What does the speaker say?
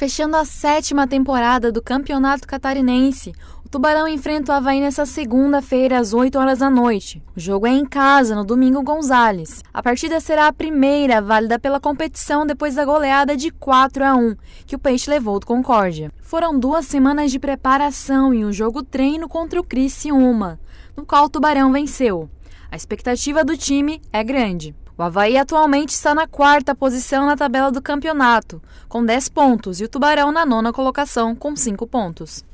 Fechando a sétima temporada do Campeonato Catarinense, o Tubarão enfrenta o Havaí nessa segunda-feira, às 8 horas da noite. O jogo é em casa, no Domingo Gonzales. A partida será a primeira válida pela competição depois da goleada de 4 a 1 que o Peixe levou do Concórdia. Foram duas semanas de preparação e um jogo-treino contra o Criciúma, no qual o Tubarão venceu. A expectativa do time é grande. O Havaí atualmente está na quarta posição na tabela do campeonato, com 10 pontos, e o Tubarão na nona colocação, com 5 pontos.